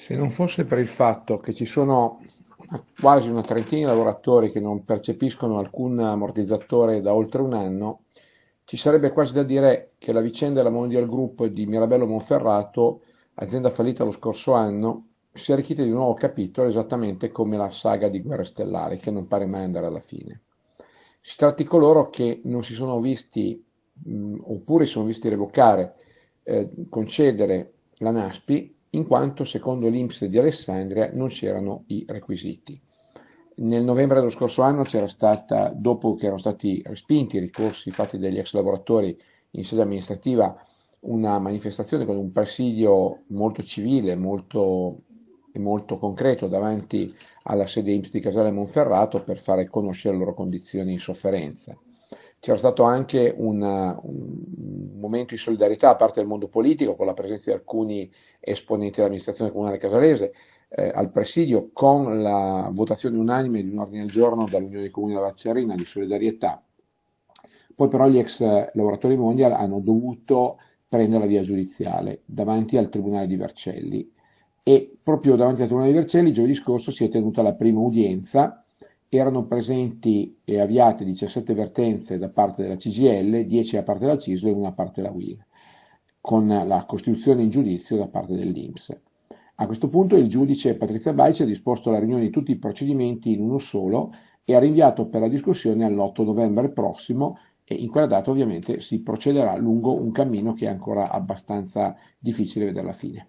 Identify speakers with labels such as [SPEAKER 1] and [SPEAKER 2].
[SPEAKER 1] Se non fosse per il fatto che ci sono una, quasi una trentina di lavoratori che non percepiscono alcun ammortizzatore da oltre un anno, ci sarebbe quasi da dire che la vicenda della Mondial Group di Mirabello Monferrato, azienda fallita lo scorso anno, si è arricchita di un nuovo capitolo esattamente come la saga di Guerre Stellari, che non pare mai andare alla fine. Si tratta di coloro che non si sono visti, mh, mm, oppure si sono visti revocare, eh, concedere la NASPI in quanto secondo l'Inps di Alessandria non c'erano i requisiti. Nel novembre dello scorso anno c'era stata, dopo che erano stati respinti i ricorsi fatti dagli ex lavoratori in sede amministrativa, una manifestazione con un presidio molto civile, molto, molto concreto davanti alla sede IMS di Casale Monferrato per fare conoscere le loro condizioni in sofferenza. C'era stato anche una, un, momento di solidarietà a parte del mondo politico con la presenza di alcuni esponenti dell'amministrazione comunale casalese eh, al presidio con la votazione unanime di un ordine del giorno dall'Unione dei Comuni della Vacciarina di solidarietà. Poi però gli ex eh, lavoratori mondiali hanno dovuto prendere la via giudiziale davanti al Tribunale di Vercelli e proprio davanti al Tribunale di Vercelli giovedì scorso si è tenuta la prima udienza erano presenti e avviate 17 vertenze da parte della CGL, 10 da parte della CISL e una da parte della WIL, con la costituzione in giudizio da parte dell'INPS. A questo punto il giudice Patrizia Baici ha disposto la riunione di tutti i procedimenti in uno solo e ha rinviato per la discussione all'8 novembre prossimo e in quella data ovviamente si procederà lungo un cammino che è ancora abbastanza difficile vedere la fine.